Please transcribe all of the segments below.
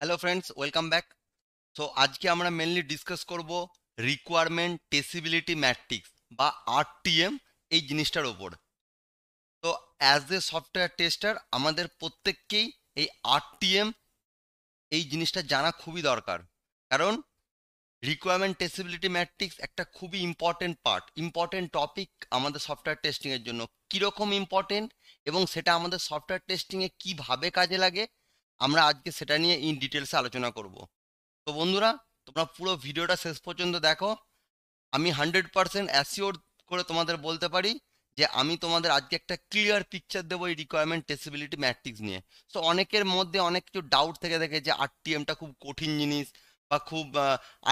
Hello friends welcome back so আজকে আমরা mainly discuss করব রিকোয়ারমেন্ট টেসিবিলিটি ম্যাট্রিক্স বা আরটিএম এই জিনিসটার ওপর তো অ্যাজ এ সফটওয়্যার টেস্টার আমাদের প্রত্যেককেই এই আরটিএম এই জিনিসটা জানা খুবই দরকার কারণ রিকোয়ারমেন্ট টেসিবিলিটি ম্যাট্রিক্স একটা খুবই ইম্পর্টেন্ট পার্ট ইম্পর্টেন্ট টপিক আমাদের সফটওয়্যার টেস্টিংয়ের জন্য কীরকম ইম্পর্টেন্ট এবং সেটা আমাদের সফটওয়্যার টেস্টিংয়ে কীভাবে কাজে লাগে আমরা আজকে সেটা নিয়ে ইন ডিটেলসে আলোচনা করব তো বন্ধুরা তোমরা পুরো ভিডিওটা শেষ পর্যন্ত দেখো আমি হান্ড্রেড পারসেন্ট অ্যাসিওর করে তোমাদের বলতে পারি যে আমি তোমাদের আজকে একটা ক্লিয়ার পিকচার দেবো এই রিকোয়ারমেন্ট টেসিবিলিটি ম্যাট্রিক্স নিয়ে সো অনেকের মধ্যে অনেক কিছু ডাউট থেকে থাকে যে আরটিএমটা খুব কঠিন জিনিস বা খুব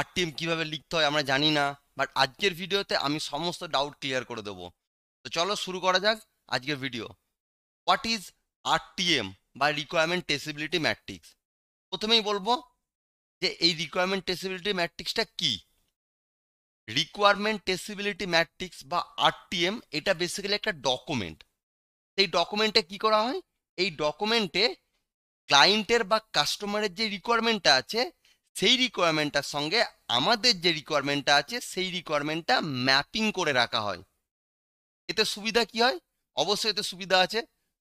আরটিএম কিভাবে লিখতে হয় আমরা জানি না বাট আজকের ভিডিওতে আমি সমস্ত ডাউট ক্লিয়ার করে দেবো তো চলো শুরু করা যাক আজকের ভিডিও হোয়াট ইজ আরটিএম বা রিকোয়ারমেন্ট টেসিবিলিটি ম্যাট্রিক্স প্রথমেই বলবো যে এই রিকোয়ারমেন্ট টেসিবিলিটি ম্যাট্রিক্সটা কি রিকোয়ারমেন্ট টেসিবিলিটি ম্যাট্রিক্স বা আরটিএম এটা বেসিক্যালি একটা ডকুমেন্ট এই ডকুমেন্টে কি করা হয় এই ডকুমেন্টে ক্লায়েন্টের বা কাস্টমারের যে রিকোয়ারমেন্টটা আছে সেই রিকোয়ারমেন্টটার সঙ্গে আমাদের যে রিকোয়ারমেন্টটা আছে সেই রিকোয়ারমেন্টটা ম্যাপিং করে রাখা হয় এতে সুবিধা কি হয় অবশ্যই এতে সুবিধা আছে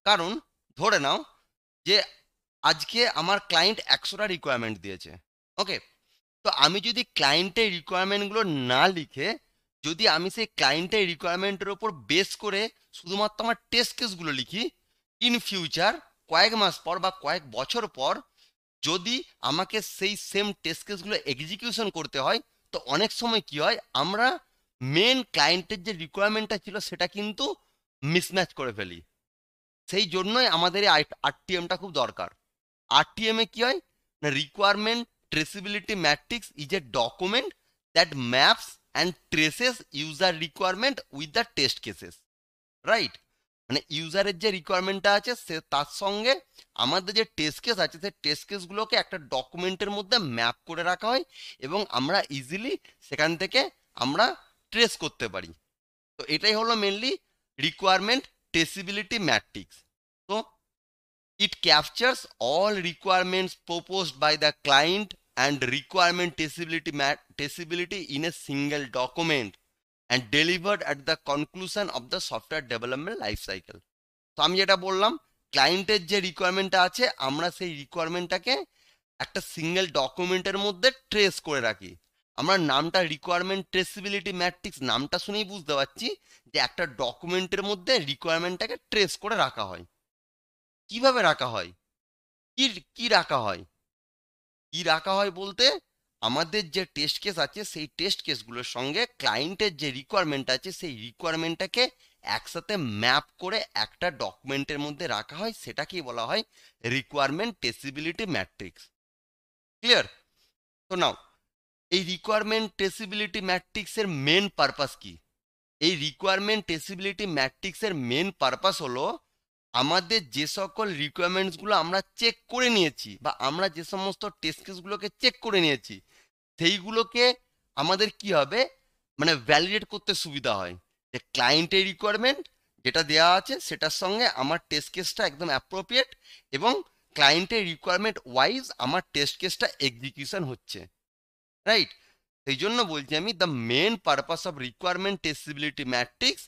কারণ ধরে নাও যে আজকে আমার ক্লায়েন্ট একশোটা রিকোয়ারমেন্ট দিয়েছে ওকে তো আমি যদি ক্লায়েন্টের রিকোয়ারমেন্টগুলো না লিখে যদি আমি সেই ক্লায়েন্টের রিকোয়ারমেন্টের ওপর বেস করে শুধুমাত্র আমার টেস্ট কেসগুলো লিখি ইন ফিউচার কয়েক মাস পর বা কয়েক বছর পর যদি আমাকে সেই সেম টেস্ট কেসগুলো এক্সিকিউশন করতে হয় তো অনেক সময় কি হয় আমরা মেন ক্লায়েন্টের যে রিকোয়ারমেন্টটা ছিল সেটা কিন্তু মিসম্যাচ করে ফেলি সেই জন্যই আমাদের এই আরটিএমটা খুব দরকার আরটিএমে কি হয় না requirement traceability matrix is a document that maps and traces user requirement with the test cases right মানে ইউজারের যে রিকোয়ারমেন্টটা আছে সে তার সঙ্গে আমাদের যে টেস্ট কেস আছে সেই টেস্ট কেসগুলোকে একটা ডকুমেন্টের মধ্যে ম্যাপ করে রাখা হয় এবং আমরা ইজিলি সেখান থেকে আমরা ট্রেস করতে পারি তো এটাই হলো mainly requirement traceability matrix It captures all requirements proposed by the client and requirement traceability, traceability in a single document and delivered at the conclusion of the software development life cycle. তো আমি যেটা বললাম ক্লায়েন্টের যে রিকোয়ারমেন্টটা আছে আমরা requirement রিকোয়ারমেন্টটাকে একটা single ডকুমেন্টের মধ্যে ট্রেস করে রাখি আমরা নামটা রিকোয়ারমেন্ট ট্রেসিবিলিটি ম্যাট্রিক্স নামটা শুনেই বুঝতে পারছি যে একটা ডকুমেন্টের মধ্যে রিকোয়ারমেন্টটাকে ট্রেস করে রাখা হয় কিভাবে রাখা হয় কি কি রাখা হয় কি রাখা হয় বলতে আমাদের যে টেস্ট কেস আছে সেই টেস্ট কেসগুলোর সঙ্গে ক্লায়েন্টের যে রিকোয়ারমেন্ট আছে সেই রিকোয়ারমেন্টটাকে একসাথে ম্যাপ করে একটা ডকুমেন্টের মধ্যে রাখা হয় সেটাকেই বলা হয় রিকোয়ারমেন্ট টেসিবিলিটি ম্যাট্রিক্স ক্লিয়ার তো নাও এই রিকোয়ারমেন্ট টেসিবিলিটি ম্যাট্রিক্সের মেন পারপাস কি এই রিকোয়ারমেন্ট টেসিবিলিটি ম্যাট্রিক্সের মেন পারপাস হলো আমাদের যে সকল রিকোয়ারমেন্টসগুলো আমরা চেক করে নিয়েছি বা আমরা যে সমস্ত টেস্ট কেসগুলোকে চেক করে নিয়েছি সেইগুলোকে আমাদের কি হবে মানে ভ্যালিডেট করতে সুবিধা হয় যে ক্লায়েন্টের রিকোয়ারমেন্ট যেটা দেওয়া আছে সেটার সঙ্গে আমার টেস্ট কেসটা একদম অ্যাপ্রোপ্রিয়েট এবং ক্লায়েন্টের রিকোয়ারমেন্ট ওয়াইজ আমার টেস্ট কেসটা এক্সিকিউশন হচ্ছে রাইট সেই জন্য বলছি আমি the main purpose of requirement টেস্টিবিলিটি matrix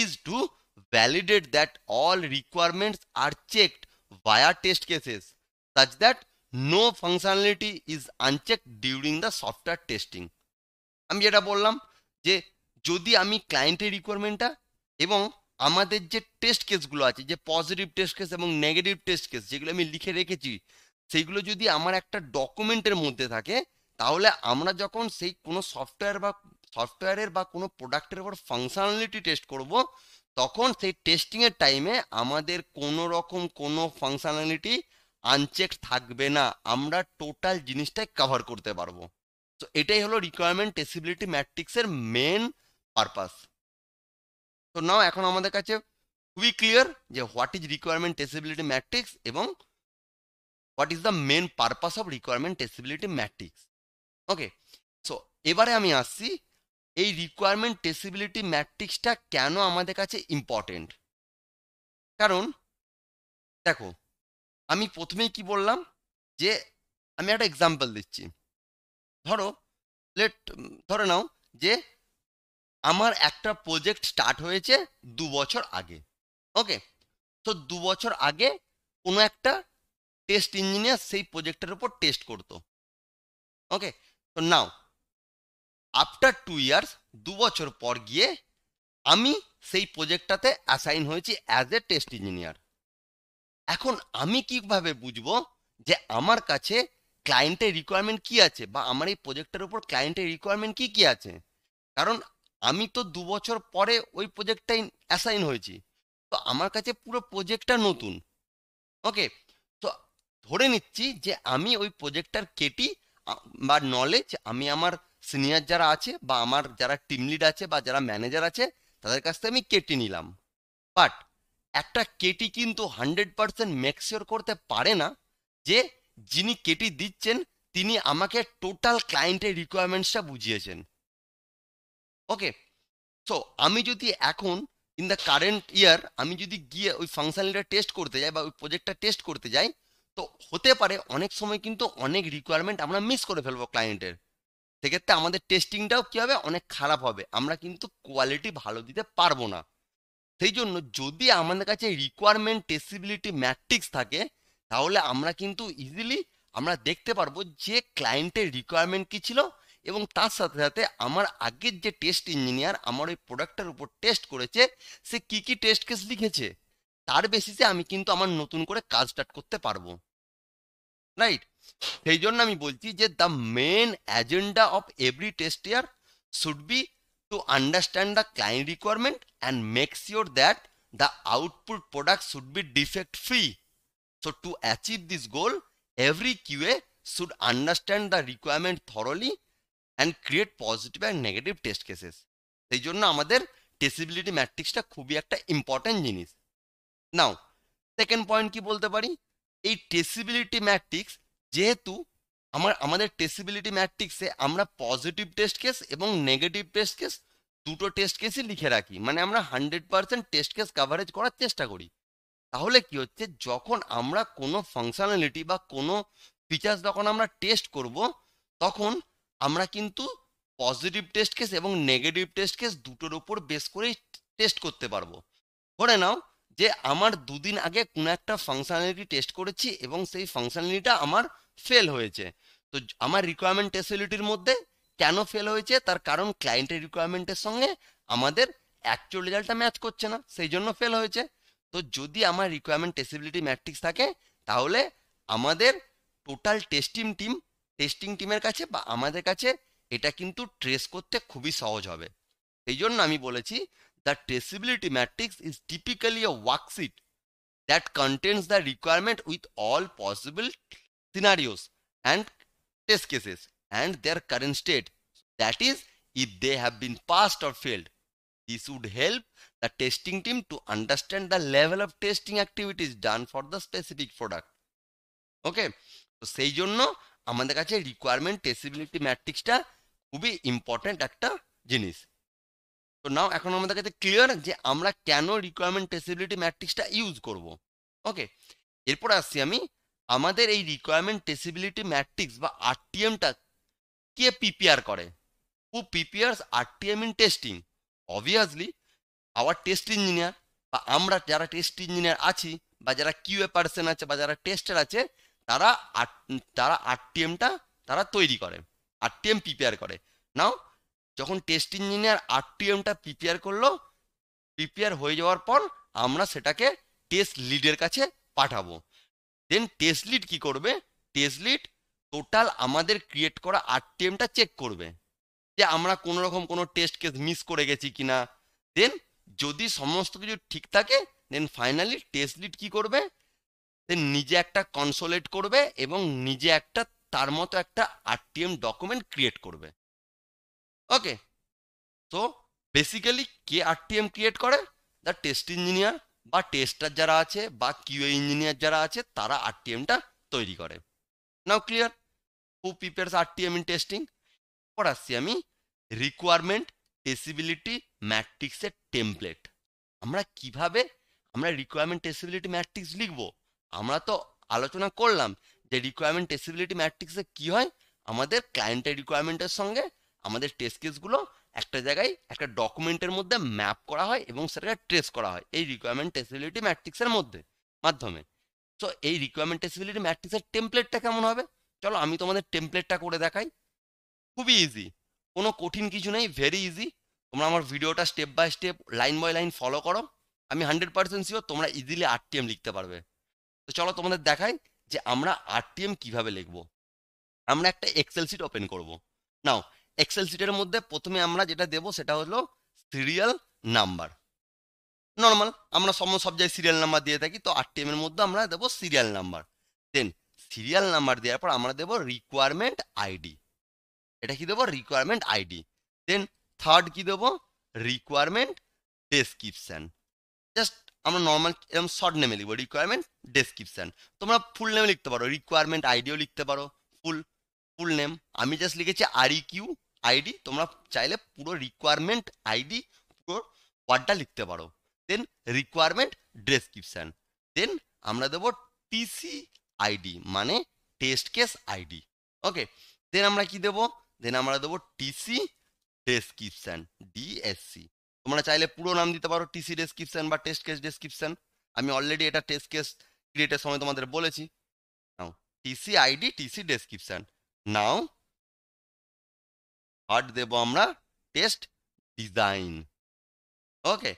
is to validate that all requirements are checked via test cases such that no functionality is unchecked during the software testing আমি যেটা বললাম যে যদি আমি ক্লায়েন্টের রিকোয়ারমেন্টটা এবং আমাদের যে টেস্ট কেসগুলো আছে যে পজিটিভ টেস্ট কেস এবং নেগেটিভ টেস্ট কেস যেগুলো আমি লিখে রেখেছি সেইগুলো যদি আমার একটা ডকুমেন্টের মধ্যে থাকে তাহলে আমরা যখন সেই কোনো সফটওয়্যার বা সফটওয়্যারের বা কোনো প্রোডাক্টের উপর ফাংশনালিটি টেস্ট করব তখন সেই টেস্টিংয়ের টাইমে আমাদের কোনো রকম কোনো ফাংশনালিটি আনচেক থাকবে না আমরা টোটাল জিনিসটাই কভার করতে পারবো তো এটাই হলো রিকোয়ারমেন্ট টেস্টিবিলিটি ম্যাট্রিক্সের মেন পারপাস তো নাও এখন আমাদের কাছে খুবই ক্লিয়ার যে হোয়াট ইজ রিকোয়ারমেন্ট টেস্টিবিলিটি ম্যাট্রিক্স এবং what is the main purpose of requirement টেস্টিবিলিটি matrix okay so এবারে আমি আসছি এই রিকোয়ারমেন্ট টেসিবিলিটি ম্যাট্রিক্সটা কেন আমাদের কাছে ইম্পর্টেন্ট কারণ দেখো আমি প্রথমেই কি বললাম যে আমি একটা এক্সাম্পল দিচ্ছি ধরো লেট ধরে নাও যে আমার একটা প্রজেক্ট স্টার্ট হয়েছে দু বছর আগে ওকে তো দু বছর আগে কোনো একটা টেস্ট ইঞ্জিনিয়ার সেই প্রজেক্টের উপর টেস্ট করতো ওকে তো নাও আফটার টু ইয়ার্স দু বছর পর গিয়ে আমি সেই প্রজেক্টটাতে অ্যাসাইন হয়েছি অ্যাজ এ টেস্ট ইঞ্জিনিয়ার এখন আমি কিভাবে বুঝবো যে আমার কাছে ক্লায়েন্টের রিকোয়ারমেন্ট কি আছে বা আমার এই প্রজেক্টের উপর ক্লায়েন্টের রিকোয়ারমেন্ট কি কি আছে কারণ আমি তো দু বছর পরে ওই প্রজেক্টটাই অ্যাসাইন হয়েছি তো আমার কাছে পুরো প্রজেক্টটা নতুন ওকে তো ধরে নিচ্ছি যে আমি ওই প্রজেক্টটার কেটি বা নলেজ আমি আমার সিনিয়র যারা আছে বা আমার যারা টিম লিড আছে বা যারা ম্যানেজার আছে তাদের কাছ থেকে আমি কেটি নিলাম বাট একটা কেটি কিন্তু হান্ড্রেড পারসেন্ট মেকশিওর করতে পারে না যে যিনি কেটি দিচ্ছেন তিনি আমাকে টোটাল ক্লায়েন্টের রিকোয়ারমেন্টসটা বুঝিয়েছেন ওকে সো আমি যদি এখন ইন দ্য কারেন্ট ইয়ার আমি যদি গিয়ে ওই ফাংশনালিটা টেস্ট করতে যাই বা ওই প্রজেক্টটা টেস্ট করতে যাই তো হতে পারে অনেক সময় কিন্তু অনেক রিকোয়ারমেন্ট আমরা মিস করে ফেলবো ক্লায়েন্টের সেক্ষেত্রে আমাদের টেস্টিংটাও কী হবে অনেক খারাপ হবে আমরা কিন্তু কোয়ালিটি ভালো দিতে পারবো না সেই জন্য যদি আমাদের কাছে রিকোয়ারমেন্ট টেস্টিবিলিটি ম্যাট্রিক্স থাকে তাহলে আমরা কিন্তু ইজিলি আমরা দেখতে পারবো যে ক্লায়েন্টের রিকোয়ারমেন্ট কী ছিল এবং তার সাথে সাথে আমার আগের যে টেস্ট ইঞ্জিনিয়ার আমার ওই প্রোডাক্টের উপর টেস্ট করেছে সে কি কি টেস্ট কেস লিখেছে তার বেসিসে আমি কিন্তু আমার নতুন করে কাজ স্টার্ট করতে পারবো রাইট সেই জন্য আমি বলছি যে the main agenda of every tester should be to understand the client requirement and make sure that the output product should be defect free So to achieve this goal every QA should understand the requirement thoroughly and create positive and negative test cases. সেই জন্য আমাদের টেসিবিলিটি ম্যাট্রিক্সটা খুবই একটা important জিনিস নাও second point কি বলতে পারি এই টেসিবিলিটি ম্যাট্রিক্স যেহেতু আমার আমাদের টেসিবিলিটি ম্যাট্রিক্সে আমরা পজিটিভ টেস্ট কেস এবং নেগেটিভ টেস্ট কেস দুটো টেস্ট কেসই লিখে রাখি মানে আমরা hundred percent test case coverage করার চেষ্টা করি তাহলে কি হচ্ছে যখন আমরা কোনো ফাংশনালিটি বা কোনো ফিচার্স যখন আমরা টেস্ট করব তখন আমরা কিন্তু পজিটিভ টেস্ট কেস এবং নেগেটিভ টেস্ট কেস দুটোর ওপর বেস করেই টেস্ট করতে পারবো ধরে নাও যে আমার দুদিন আগে কোনো একটা ফাংশনালিটি টেস্ট করেছি এবং সেই ফাংশনালিটিটা আমার ফেল হয়েছে তো আমার রিকোয়ারমেন্ট টেসিলিটির মধ্যে কেন ফেল হয়েছে তার কারণ ক্লায়েন্টের রিকোয়ারমেন্টের সঙ্গে আমাদের অ্যাকচুয়াল রেজাল্টটা ম্যাচ করছে না সেই জন্য ফেল হয়েছে তো যদি আমার রিকোয়ারমেন্ট টেসিবিলিটি ম্যাট্রিক্স থাকে তাহলে আমাদের টোটাল টেস্টিং টিম টেস্টিং টিমের কাছে বা আমাদের কাছে এটা কিন্তু ট্রেস করতে খুবই সহজ হবে সেই জন্য আমি বলেছি the traceability matrix is typically a worksheet that contents the requirement with all possible scenarios and test cases and their current state. That is, if they have been passed or failed. This would help the testing team to understand the level of testing activities done for the specific product. Okay. Okay তো সেই জন্য আমাদের কাছে requirement টেস্টিবিলিটি ম্যাট্রিক্সটা খুবই important একটা জিনিস তো now এখন আমাদের কাছে ক্লিয়ার যে আমরা কেন রিকোয়ারমেন্ট টেস্টিবিলিটি ম্যাট্রিক্সটা ইউজ করব ওকে এরপর আসছি আমি আমাদের এই রিকোয়ারমেন্ট টেসিবিলিটি ম্যাট্রিক্স বা আরটিএমটা কে পিপিআর করে who prepare RTM in testing obviously our test engineer বা আমরা যারা টেস্ট ইঞ্জিনিয়ার আছি বা যারা কিউএ পার্সন আছে বা যারা টেস্টার আছে তারা তারা আরটিএমটা তারা তৈরি করে আরটিএম পিপিআর করে নাও যখন টেস্ট ইঞ্জিনিয়ার আরটিএমটা পিপিআর করলো পিপিআর হয়ে যাওয়ার পর আমরা সেটাকে টেস্ট লিডের কাছে পাঠাবো দেন টেস্ট লিড কি করবে টেস্ট লিড টোটাল আমাদের ক্রিয়েট করা আরটিএমটা চেক করবে যে আমরা কোনো রকম কোনো টেস্ট কেস মিস করে গেছি কিনা দেন যদি সমস্ত কিছু ঠিক থাকে দেন ফাইনালি টেস্ট লিড কি করবে দেন নিজে একটা কনসোলেট করবে এবং নিজে একটা তার মতো একটা আরটিএম ডকুমেন্ট ক্রিয়েট করবে ওকে তো বেসিক্যালি কে আরটিএম ক্রিয়েট করে দ্য টেস্ট ইঞ্জিনিয়ার বা টেস্টার যারা আছে বা কিউ ইঞ্জিনিয়ার যারা আছে তারা আরটিএমটা তৈরি করে নাও clear who prepares RTM in testing পর আসছি আমি রিকোয়ারমেন্ট টেসিবিলিটি ম্যাট্রিক্সের টেমপ্লেট আমরা কিভাবে আমরা রিকোয়ারমেন্ট টেসিবিলিটি ম্যাট্রিক্স লিখব আমরা তো আলোচনা করলাম যে রিকোয়ারমেন্ট টেসিবিলিটি ম্যাট্রিক্সে কি হয় আমাদের ক্লায়েন্টের রিকোয়ারমেন্টের সঙ্গে আমাদের টেস্ট কেসগুলো একটা জায়গায় একটা ডকুমেন্টের মধ্যে ম্যাপ করা হয় এবং সেটাকে ট্রেস করা হয় এই রিকোয়ারমেন্ট টেসিবিলিটি ম্যাট্রিক্সের মধ্যে মাধ্যমে তো এই রিকোয়ারমেন্ট টেসিবিলিটি ম্যাট্রিক্সের টেমপ্লেটটা কেমন হবে চলো আমি তোমাদের টেমপ্লেটটা করে দেখাই খুবই ইজি কোনো কঠিন কিছু নেই ভেরি ইজি তোমরা আমার ভিডিওটা step by step line by line follow করো আমি হান্ড্রেড পার্সেন্ট শিওর তোমরা ইজিলি আরটিএম লিখতে পারবে তো চলো তোমাদের দেখাই যে আমরা আরটিএম কিভাবে লিখবো আমরা একটা এক্সেল শিট ওপেন করব নাও এক্সেল সিটের মধ্যে প্রথমে আমরা যেটা দেব সেটা হলো সিরিয়াল নাম্বার নর্মাল আমরা সমস্ত সব জায়গায় সিরিয়াল নাম্বার দিয়ে থাকি তো আর এর মধ্যে আমরা দেবো serial number then serial number দেওয়ার পর আমরা দেবো রিকোয়ারমেন্ট আইডি এটা কি দেবো রিকোয়ারমেন্ট আইডি দেন থার্ড কি দেবো রিকোয়ারমেন্ট ডেসক্রিপশান জাস্ট আমরা নর্মাল এরকম শর্ট নেমে লিখবো রিকোয়ারমেন্ট ডেসক্রিপশান তোমরা ফুল নেমে লিখতে পারো রিকোয়ারমেন্ট আইডিও লিখতে পারো ফুল ফুল নেম আমি জাস্ট লিখেছি আর কিউ e আইডি তোমরা চাইলে পুরো রিকোয়ারমেন্ট আইডি পুরো ওয়ার্ডটা লিখতে পারো দেন রিকোয়ারমেন্ট ডেসক্রিপশান দেন আমরা দেবো টিসি আইডি মানে test case ID okay then আমরা কি দেবো দেন আমরা দেবো টিসি ডেসক্রিপশান ডিএসসি তোমরা চাইলে পুরো নাম দিতে পারো টিসি ডেসক্রিপশান বা টেস্ট কেস ডেসক্রিপশান আমি অলরেডি এটা টেস্ট কেস ক্রিয়েটের সময় তোমাদের বলেছি now TC ID TC description now হার্ট দেব আমরা test design okay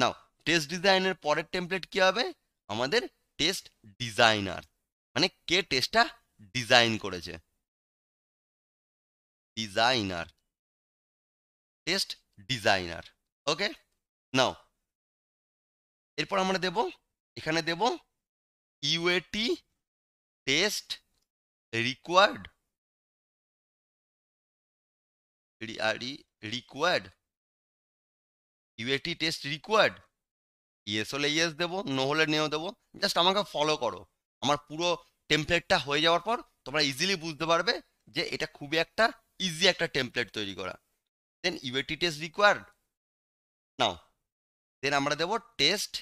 now test ডিজাইনের পরের টেমপ্লেট কি হবে আমাদের টেস্ট ডিজাইনার মানে কে টেস্টটা ডিজাইন করেছে designer test designer okay now এরপর আমরা দেব এখানে দেব UAT test required required UAT test required yes হলে ইয়েস দেবো নো হলে নেও দেবো জাস্ট আমাকে ফলো করো আমার পুরো টেমপ্লেটটা হয়ে যাওয়ার পর তোমরা ইজিলি বুঝতে পারবে যে এটা খুবই একটা ইজি একটা টেমপ্লেট তৈরি করা দেন ইউএটি টেস্ট রিকোয়ার্ড নাও দেন আমরা দেব টেস্ট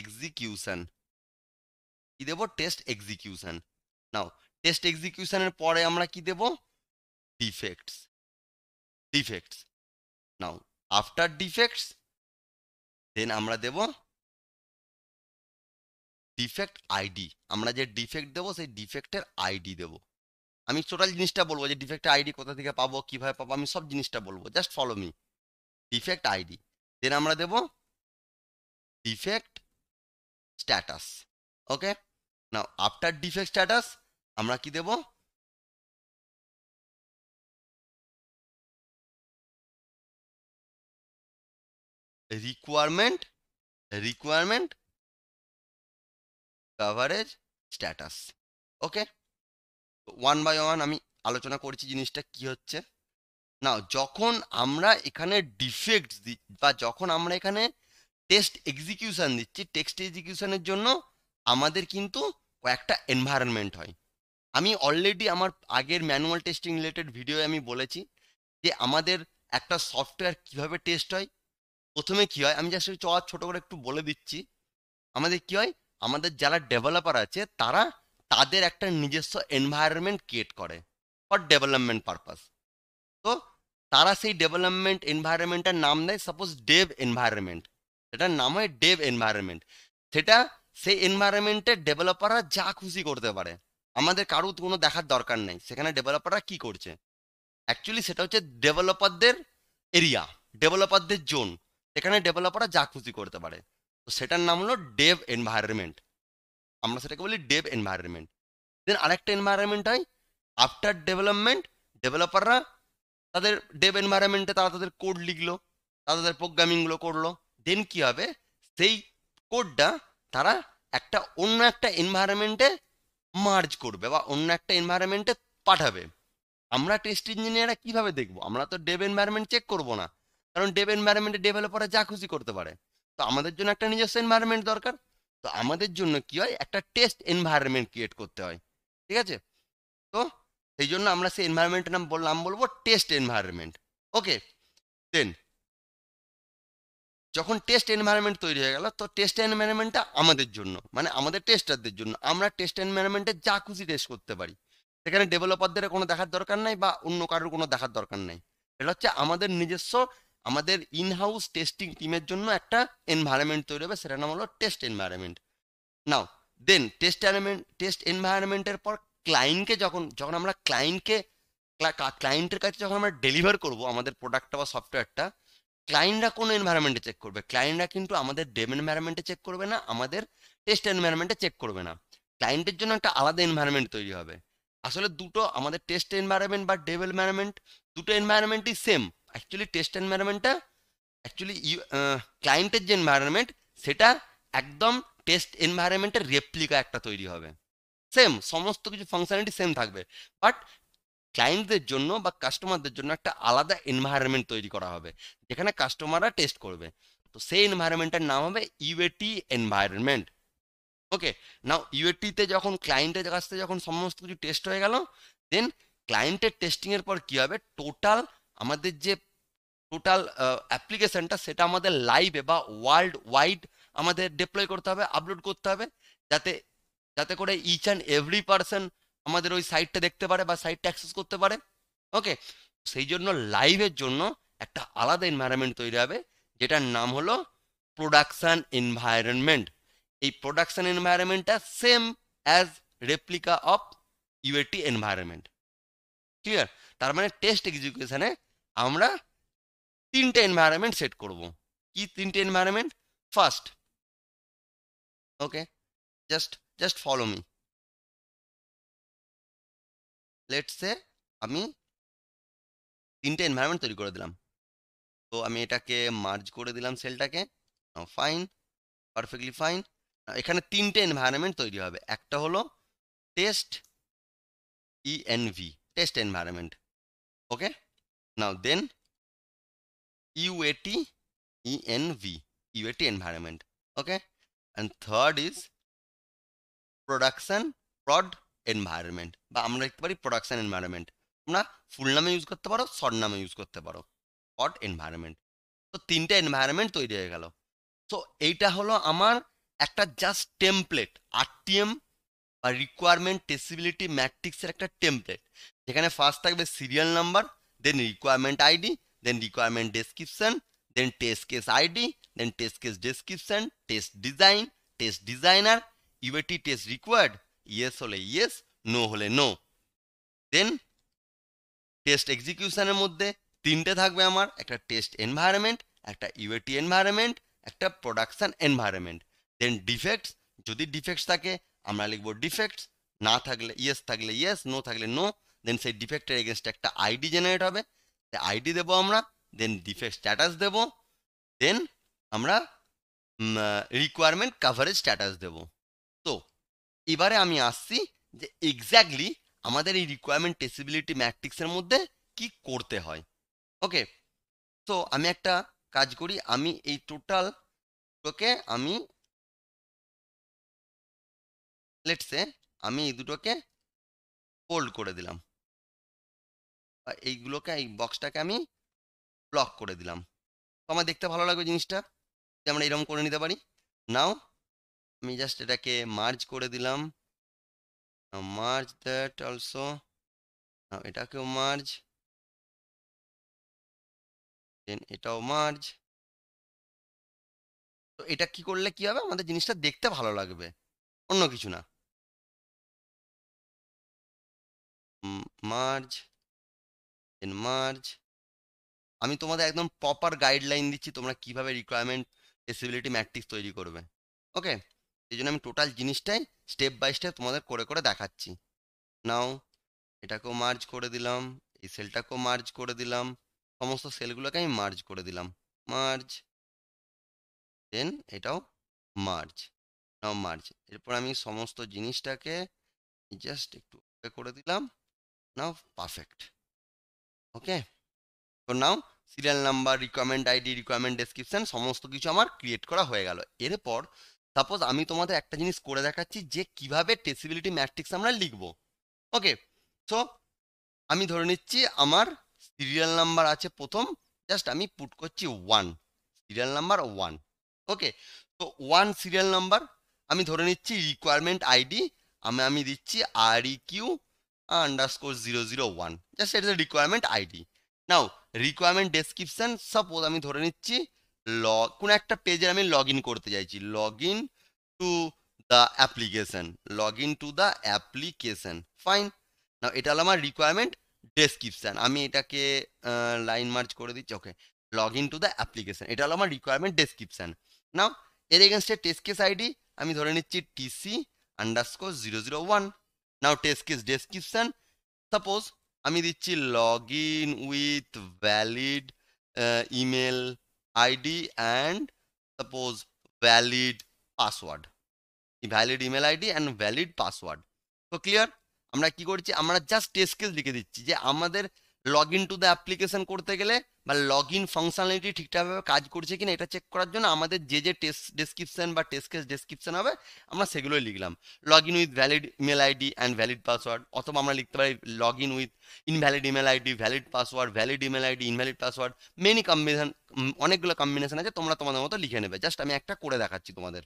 এক্সিকিউশন কি দেব টেস্ট এক্সিকিউশন নাও টেস্ট এক্সিকিউশনের পরে আমরা কি দেবো defects defects now after defects then আমরা দেব ডিফেক্ট আইডি আমরা যে ডিফেক্ট দেবো সেই ডিফেক্টের আইডি দেব আমি টোটাল জিনিসটা বলবো যে ডিফেক্টের আইডি কোথা থেকে পাবো কিভাবে পাবো আমি সব জিনিসটা বলবো just follow me defect ID then আমরা দেব ডিফেক্ট স্ট্যাটাস ওকে না আফটার ডিফেক্ট স্ট্যাটাস আমরা কি দেবো requirement requirement coverage status okay one by one আমি আলোচনা করেছি জিনিসটা কি হচ্ছে না যখন আমরা এখানে ডিফেক্ট দি বা যখন আমরা এখানে টেস্ট এক্সিকিউশন দিচ্ছি টেক্সট এক্সিকিউশনের জন্য আমাদের কিন্তু কয়েকটা এনভায়রনমেন্ট হয় আমি অলরেডি আমার আগের ম্যানুয়াল টেস্টিং রিলেটেড ভিডিও আমি বলেছি যে আমাদের একটা সফটওয়্যার কিভাবে টেস্ট হয় প্রথমে কি হয় আমি জাস্ট চ ছোট করে একটু বলে দিচ্ছি আমাদের কি হয় আমাদের যারা ডেভেলপার আছে তারা তাদের একটা নিজস্ব এনভায়রনমেন্ট ক্রিয়েট করে ফর ডেভেলপমেন্ট পারপাস তো তারা সেই ডেভেলপমেন্ট এনভায়রনমেন্টের নাম দেয় সাপোজ ডেভ এনভায়রনমেন্ট সেটার নাম হয় ডেভ এনভায়রনমেন্ট সেটা সেই এনভায়রনমেন্টে ডেভেলপাররা যা খুশি করতে পারে আমাদের কারো কোনো দেখার দরকার নেই সেখানে ডেভেলপাররা কি করছে অ্যাকচুয়ালি সেটা হচ্ছে ডেভেলপারদের এরিয়া ডেভেলপারদের জোন এখানে ডেভেলপাররা যা খুশি করতে পারে তো সেটার নাম হলো ডেভ এনভায়রনমেন্ট আমরা সেটাকে বলি ডেভ এনভায়রনমেন্ট দেন আরেকটা এনভায়রনমেন্ট হয় আফটার ডেভেলপমেন্ট ডেভেলপাররা তাদের ডেভ এনভায়রনমেন্টে তারা তাদের কোড লিখলো তারা তাদের প্রোগ্রামিংগুলো করলো দেন কি হবে সেই কোডটা তারা একটা অন্য একটা এনভায়রনমেন্টে মার্জ করবে বা অন্য একটা এনভায়রনমেন্টে পাঠাবে আমরা টেস্ট ইঞ্জিনিয়াররা কিভাবে দেখবো আমরা তো ডেভ এনভায়রনমেন্ট চেক করব না কারণ ডেভ এনভায়রনমেন্টে ডেভেলপাররা যা খুশি করতে পারে তো আমাদের জন্য একটা নিজস্ব এনভায়রনমেন্ট দরকার তো আমাদের জন্য কি হয় একটা টেস্ট এনভায়রনমেন্ট ক্রিয়েট করতে হয় ঠিক আছে তো সেই জন্য আমরা সেই এনভায়রনমেন্টের নাম বললাম বলবো টেস্ট এনভায়রনমেন্ট ওকে দেন যখন টেস্ট এনভায়রনমেন্ট তৈরি হয়ে গেল তো টেস্ট এনভায়রনমেন্টটা আমাদের জন্য মানে আমাদের টেস্টারদের জন্য আমরা টেস্ট এনভায়রনমেন্টে যা খুশি টেস্ট করতে পারি সেখানে ডেভেলপারদের কোনো দেখার দরকার নাই বা অন্য কারোর কোনো দেখার দরকার নাই এটা হচ্ছে আমাদের নিজস্ব আমাদের ইনহাউস টেস্টিং টিমের জন্য একটা এনভায়রনমেন্ট তৈরি হবে সেটার নাম হলো test environment now then test environment test এনভায়রনমেন্টের পর ক্লায়েন্টকে যখন যখন আমরা ক্লায়েন্টকে ক্লায়েন্টের কাছে যখন আমরা ডেলিভার করব আমাদের প্রোডাক্টটা বা সফটওয়্যারটা ক্লায়েন্টরা কোন এনভায়রনমেন্টে চেক করবে ক্লায়েন্টরা কিন্তু আমাদের ডেম এনভায়রনমেন্টে চেক করবে না আমাদের টেস্ট এনভায়রনমেন্টে চেক করবে না ক্লায়েন্টের জন্য একটা আলাদা এনভায়রনমেন্ট তৈরি হবে আসলে দুটো আমাদের টেস্ট এনভায়রনমেন্ট বা ডেভ এনভায়রনমেন্ট দুটো এনভায়রনমেন্টই সেম অ্যাকচুয়ালি টেস্ট এনভায়রনমেন্টটা অ্যাকচুয়ালি ইউ ক্লায়েন্টের যে এনভায়রনমেন্ট সেটা একদম টেস্ট এনভায়রনমেন্টের রেপ্লিকা একটা তৈরি হবে সেম সমস্ত কিছু ফাংশনালিটি সেম থাকবে বাট ক্লায়েন্টদের জন্য বা কাস্টমারদের জন্য একটা আলাদা এনভায়রনমেন্ট তৈরি করা হবে যেখানে কাস্টমাররা টেস্ট করবে তো সেই এনভায়রনমেন্টের নাম হবে ইউএটি এনভায়রনমেন্ট ওকে নাও ইউএটিতে যখন ক্লায়েন্টের কাছ থেকে যখন সমস্ত কিছু টেস্ট হয়ে গেল দেন ক্লায়েন্টের টেস্টিংয়ের পর কী হবে টোটাল আমাদের যে টোটাল অ্যাপ্লিকেশনটা সেটা আমাদের লাইভে বা ওয়ার্ল্ড ওয়াইড আমাদের ডিপ্লয় করতে হবে আপলোড করতে হবে যাতে যাতে করে ইচ অ্যান্ড এভরি পারসন আমাদের ওই সাইটটা দেখতে পারে বা সাইটটা অ্যাক্সেস করতে পারে ওকে সেই জন্য লাইভের জন্য একটা আলাদা এনভায়রনমেন্ট তৈরি হবে যেটার নাম হলো প্রোডাকশান এনভায়রনমেন্ট এই প্রোডাকশান এনভায়রনমেন্টটা same as replica of UAT environment clear তার মানে টেস্ট এক্সিকিউশনে আমরা তিনটে এনভায়রনমেন্ট সেট করব কি তিনটে environment first okay just just follow me লেটসে আমি তিনটে এনভায়রনমেন্ট তৈরি করে দিলাম তো আমি এটাকে মার্জ করে দিলাম সেলটাকে ফাইন পারফেক্টলি ফাইন এখানে তিনটে এনভায়রনমেন্ট তৈরি হবে একটা হলো test ENV test environment okay Now then UAT ENV UAT environment. Okay. And third is production prod environment বা আমরা লিখতে পারি প্রোডাকশন এনভায়রনমেন্ট তোমরা ফুল নামে ইউজ করতে পারো শর্ট নামে ইউজ করতে পারো হট এনভায়রনমেন্ট তো তিনটা এনভায়রনমেন্ট তৈরি হয়ে গেল সো এইটা হলো আমার একটা জাস্ট টেমপ্লেট আরটিএম বা রিকোয়ারমেন্ট টেসিবিলিটি ম্যাট্রিক্সের একটা টেমপ্লেট যেখানে ফার্স্ট থাকবে serial number then requirement id then requirement description then test case id then test case description test design test designer uat test required yes হলে yes no হলে no then test test এক্সিকিউশনের মধ্যে তিনটে থাকবে আমার একটা test environment একটা UAT environment একটা প্রোডাকশান এনভায়রনমেন্ট দেন ডিফেক্টস যদি ডিফেক্টস থাকে আমরা লিখবো ডিফেক্টস না থাকলে ইয়েস থাকলে no no no. no. Then সেই ডিফেক্টের এগেনস্টে একটা আইডি জেনারেট হবে আইডি দেবো আমরা দেন ডিফেক্ট স্ট্যাটাস দেবো দেন আমরা রিকোয়ারমেন্ট কাভারেজ স্ট্যাটাস দেবো তো এবারে আমি আসছি যে এক্স্যাক্টলি আমাদের এই রিকোয়ারমেন্ট টেসিবিলিটি ম্যাট্রিক্সের মধ্যে কি করতে হয় ওকে তো আমি একটা কাজ করি আমি এই টোটাল দুটোকে আমি লেটসে আমি এই দুটোকে ফোল্ড করে দিলাম এইগুলোকে এই বক্সটাকে আমি ব্লক করে দিলাম তো আমার দেখতে ভালো লাগবে জিনিসটা যে আমরা এরকম করে নিতে পারি নাও আমি জাস্ট এটাকে মার্জ করে দিলাম মার্জ দ্যাট অলসো এটাকেও মার্জ দেন এটাও মার্জ তো এটা কি করলে কি হবে আমাদের জিনিসটা দেখতে ভালো লাগবে অন্য কিছু না মার্জ দেন মার্জ আমি তোমাদের একদম প্রপার গাইডলাইন দিচ্ছি তোমরা কিভাবে রিকোয়ারমেন্ট এসিবিলিটি ম্যাট্রিক্স তৈরি করবে ওকে এই জন্য আমি টোটাল জিনিসটাই স্টেপ বাই স্টেপ তোমাদের করে করে দেখাচ্ছি নাও এটাকেও মার্জ করে দিলাম এই সেলটাকেও মার্জ করে দিলাম সমস্ত সেলগুলোকে আমি মার্জ করে দিলাম মার্জ দেন এটাও মার্জ নাও মার্জ এরপর আমি সমস্ত জিনিসটাকে জাস্ট একটু করে দিলাম নাও পারফেক্ট ওকে তো now serial number requirement ID requirement description সমস্ত কিছু আমার ক্রিয়েট করা হয়ে গেল এরপর সাপোজ আমি তোমাদের একটা জিনিস করে দেখাচ্ছি যে কিভাবে টেসিবিলিটি ম্যাট্রিক্স আমরা লিখব ওকে সো আমি ধরে নিচ্ছি আমার সিরিয়াল নাম্বার আছে প্রথম জাস্ট আমি পুট করছি one serial number one okay তো ওয়ান সিরিয়াল নাম্বার আমি ধরে নিচ্ছি রিকোয়ারমেন্ট আইডি আমি আমি দিচ্ছি R E Q underscore 001 just set the requirement id now requirement description suppose আমি ধরে নিচ্ছি লগ কোন একটা পেজে আমি লগ ইন করতে চাইছি log in to the application log in to the application fine now এটা হলো আমার রিকোয়ারমেন্ট ডেসক্রিপশান আমি এটাকে লাইন মার্চ করে দিচ্ছি okay log in to the application এটা হলো আমার রিকোয়ারমেন্ট ডেসক্রিপশান নাও এর এগেনস্টে টেস্ট কেস আইডি আমি ধরে নিচ্ছি TC underscore zero zero one now test case description suppose আমি দিচ্ছি log in with valid email ID and suppose valid password valid email ID and valid password তো ক্লিয়ার আমরা কি করছি আমরা জাস্ট টেস্ট কেস লিখে দিচ্ছি যে আমাদের log in to the application করতে গেলে বা লগ ইন ফাংশনালিটি ঠিকঠাকভাবে কাজ করছে কিনা এটা চেক করার জন্য আমাদের যে যে টেস্ট ডেসক্রিপশন বা টেস্ট কেস ডেসক্রিপশন হবে আমরা সেগুলোই লিখলাম log in with valid email ID and valid password অথবা আমরা লিখতে পারি log in with invalid email ID valid password valid email ID invalid password many combination অনেকগুলো কম্বিনেশন আছে তোমরা তোমাদের মতো লিখে নেবে জাস্ট আমি একটা করে দেখাচ্ছি তোমাদের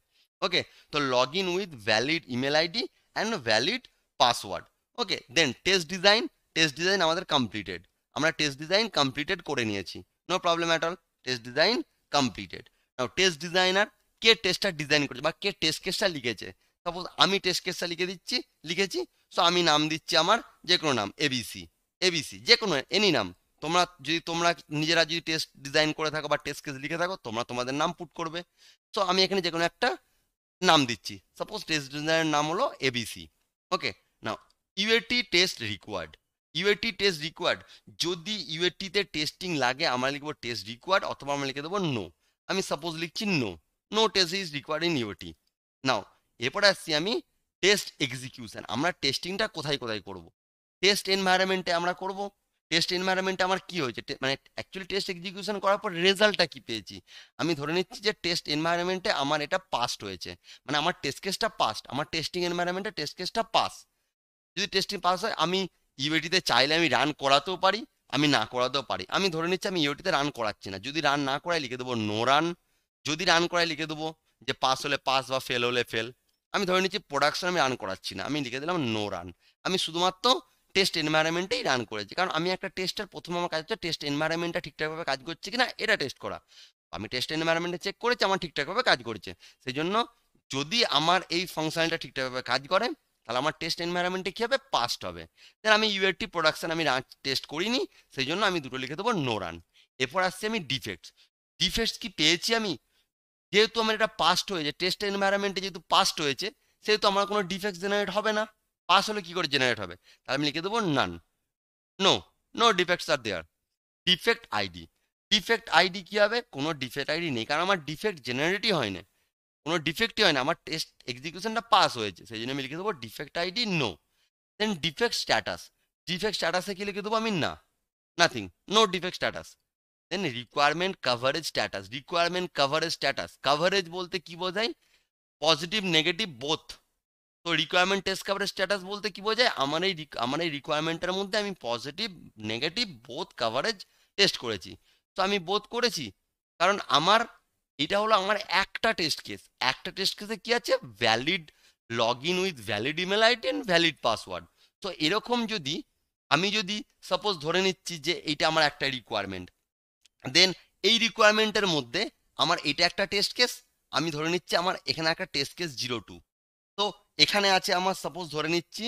ওকে তো log in with valid email ID and valid password okay then test design test design আমাদের কমপ্লিটেড আমরা টেস্ট ডিজাইন কমপ্লিটেড করে নিয়েছি no problem at all test design completed now test designer কে টেস্টটা ডিজাইন করেছে বা কে test কেসটা লিখেছে সাপোজ আমি টেস্ট কেসটা লিখে দিচ্ছি লিখেছি সো আমি নাম দিচ্ছি আমার যে কোনো নাম এবিসি এবিসি যে কোনো এনি নাম তোমরা যদি তোমরা নিজেরা যদি টেস্ট ডিজাইন করে থাকো বা টেস্ট কেস লিখে থাকো তোমরা তোমাদের নাম পুট করবে সো আমি এখানে যে কোনো একটা নাম দিচ্ছি সাপোজ টেস্ট ডিজাইনের নাম হলো ABC okay now UAT test required UAT test required যদি ইউএটিতে টেস্টিং লাগে আমরা লিখবো টেস্ট রিকোয়ার্ড অথবা আমরা লিখে দেবো নো আমি সাপোজ লিখছি no no test is required in UAT now এরপরে আসছি আমি টেস্ট এক্সিকিউশন আমরা টেস্টিংটা কোথায় কোথায় করব টেস্ট এনভায়রনমেন্টে আমরা করব টেস্ট এনভায়রনমেন্টে আমার কি হয়েছে মানে অ্যাকচুয়ালি টেস্ট এক্সিকিউশন করার পর রেজাল্টটা কি পেয়েছি আমি ধরে নিচ্ছি যে টেস্ট এনভায়রনমেন্টে আমার এটা পাস্ট হয়েছে মানে আমার টেস্ট কেসটা পাস্ট আমার টেস্টিং এনভায়রনমেন্টে টেস্ট কেসটা পাস যদি টেস্টিং পাস হয় আমি ইউএটিতে e চাইলে আমি রান করাতেও পারি আমি না করাতেও পারি আমি ধরে নিচ্ছি আমি ইউটিতে e রান করাচ্ছি না যদি রান না করাই লিখে দেবো নো রান যদি রান করাই লিখে দেবো যে পাস হলে পাস বা ফেল হলে ফেল আমি ধরে নিচ্ছি প্রোডাকশন আমি রান করাচ্ছি না আমি লিখে দিলাম নো রান আমি শুধুমাত্র টেস্ট এনভায়রনমেন্টেই রান করেছি কারণ আমি একটা টেস্টের প্রথম আমার কাজ হচ্ছে টেস্ট এনভায়রনমেন্টটা ঠিকঠাকভাবে কাজ করছে কিনা এটা টেস্ট করা আমি টেস্ট এনভায়রনমেন্টে চেক করেছি আমার ঠিকঠাকভাবে কাজ করছে সেই জন্য যদি আমার এই ফাংশনটা ঠিকঠাকভাবে কাজ করে তাহলে আমার টেস্ট এনভায়রনমেন্টে কী হবে পাস্ট হবে দেন আমি ইউএটি প্রোডাকশান আমি টেস্ট করিনি সেই জন্য আমি দুটো লিখে দেবো নো রান এরপর আসছে আমি ডিফেক্টস ডিফেক্টস কি পেয়েছি আমি যেহেতু আমার এটা পাস্ট হয়েছে টেস্ট এনভায়রনমেন্টে যেহেতু পাস্ট হয়েছে সেহেতু আমার কোনো ডিফেক্টস জেনারেট হবে না পাস হলে কী করে জেনারেট হবে তাহলে আমি লিখে দেবো নান নো নো ডিফেক্টস আর there defect ID defect ID কী হবে কোনো ডিফেক্ট আইডি নেই কারণ আমার ডিফেক্ট জেনারেটই হয় না কোনো ডিফেক্টই হয় না আমার টেস্ট এক্সিকিউশনটা পাস হয়েছে সেই জন্য আমি লিখে দেবো defect ID no then defect status defect স্ট্যাটাসে কি লিখে দেবো আমি না nothing no defect status then requirement coverage status requirement coverage status coverage বলতে কি বোঝায় পজিটিভ নেগেটিভ বোথ তো রিকোয়ারমেন্ট টেস্ট কাভারেজ স্ট্যাটাস বলতে কি বোঝায় আমার এই আমার এই রিকোয়ারমেন্টের মধ্যে আমি positive negative both coverage test করেছি তো আমি বোধ করেছি কারণ আমার এটা হলো আমার একটা টেস্ট কেস একটা টেস্ট কেসে কি আছে valid log in with valid email ID and valid password তো এরকম যদি আমি যদি সাপোজ ধরে নিচ্ছি যে এটা আমার একটা রিকোয়ারমেন্ট দেন এই রিকোয়ারমেন্টের মধ্যে আমার এটা একটা টেস্ট কেস আমি ধরে নিচ্ছি আমার এখানে একটা টেস্ট কেস জিরো টু তো এখানে আছে আমার সাপোজ ধরে নিচ্ছি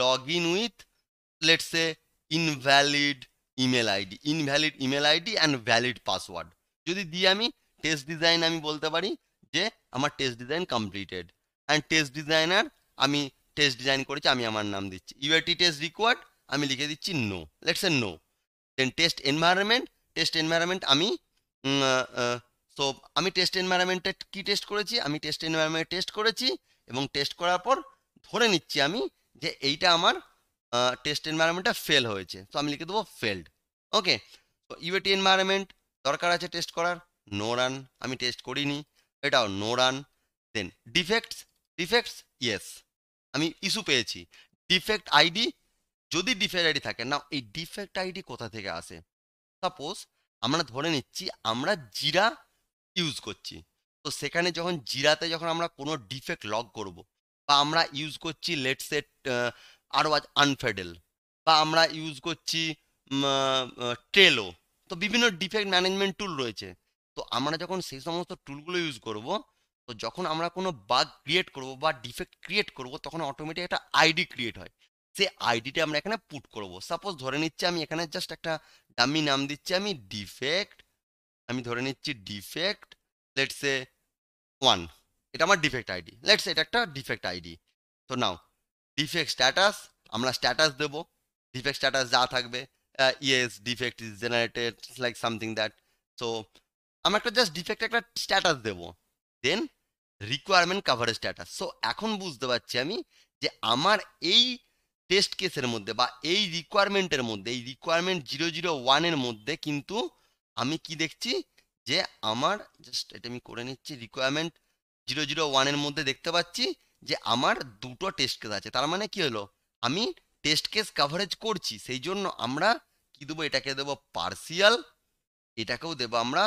log in with let's a invalid email ID invalid email ID and valid password যদি দিই আমি টেস্ট ডিজাইন আমি বলতে পারি যে আমার test design completed and test designer আমি টেস্ট ডিজাইন করেছি আমি আমার নাম দিচ্ছি ইউআইটি টেস্ট রিকোয়ার্ড আমি লিখে দিচ্ছি no let's a no then test environment test environment আমি সো আমি টেস্ট এনভায়রনমেন্টে কি টেস্ট করেছি আমি টেস্ট এনভায়রনমেন্টে টেস্ট করেছি এবং টেস্ট করার পর ধরে নিচ্ছি আমি যে এইটা আমার টেস্ট এনভায়রনমেন্টটা ফেল হয়েছে তো আমি লিখে দেবো ফেলড ওকে তো ইউএটি এনভায়রনমেন্ট দরকার আছে টেস্ট করার নো রান আমি টেস্ট করিনি এটাও no run then defects defects yes আমি ইস্যু পেয়েছি ডিফেক্ট আইডি যদি ডিফেক্ট আইডি থাকে না এই ডিফেক্ট আইডি কোথা থেকে আসে সাপোজ আমরা ধরে নিচ্ছি আমরা জিরা ইউজ করছি তো সেখানে যখন জিরাতে যখন আমরা কোনো ডিফেক্ট লক করব বা আমরা ইউজ করছি লেট সেট আরও আজ আনফেডেল বা আমরা ইউজ করছি ট্রেলো তো বিভিন্ন ডিফেক্ট ম্যানেজমেন্ট টুল রয়েছে তো আমরা যখন সেই সমস্ত টুলগুলো ইউজ করব তো যখন আমরা কোনো বাগ ক্রিয়েট করব বা ডিফেক্ট ক্রিয়েট করব তখন অটোমেটিক একটা আইডি ক্রিয়েট হয় সে আইডিটা আমরা এখানে পুট করব সাপোজ ধরে নিচ্ছি আমি এখানে জাস্ট একটা ডামি নাম দিচ্ছি আমি ডিফেক্ট আমি ধরে নিচ্ছি ডিফেক্ট লেটস এ ওয়ান এটা আমার ডিফেক্ট আইডি লেটস এটা একটা ডিফেক্ট আইডি তো নাও ডিফেক্ট স্ট্যাটাস আমরা স্ট্যাটাস দেবো ডিফেক্ট স্ট্যাটাস যা থাকবে yes defect is generated like something that so আমি একটা জাস্ট ডিফেক্ট একটা স্ট্যাটাস দেব then requirement coverage status so এখন বুঝতে পারছি আমি যে আমার এই টেস্ট কেসের মধ্যে বা এই রিকোয়ারমেন্টের মধ্যে এই রিকোয়ারমেন্ট জিরো জিরো ওয়ানের মধ্যে কিন্তু আমি কি দেখছি যে আমার জাস্ট এটা আমি করে নিচ্ছি রিকোয়ারমেন্ট জিরো জিরো ওয়ানের মধ্যে দেখতে পাচ্ছি যে আমার দুটো টেস্ট কেস আছে তার মানে কি হলো আমি টেস্ট কেস কাভারেজ করছি সেই জন্য আমরা কি দেবো এটাকে দেবো পার্সিয়াল এটাকেও দেবো আমরা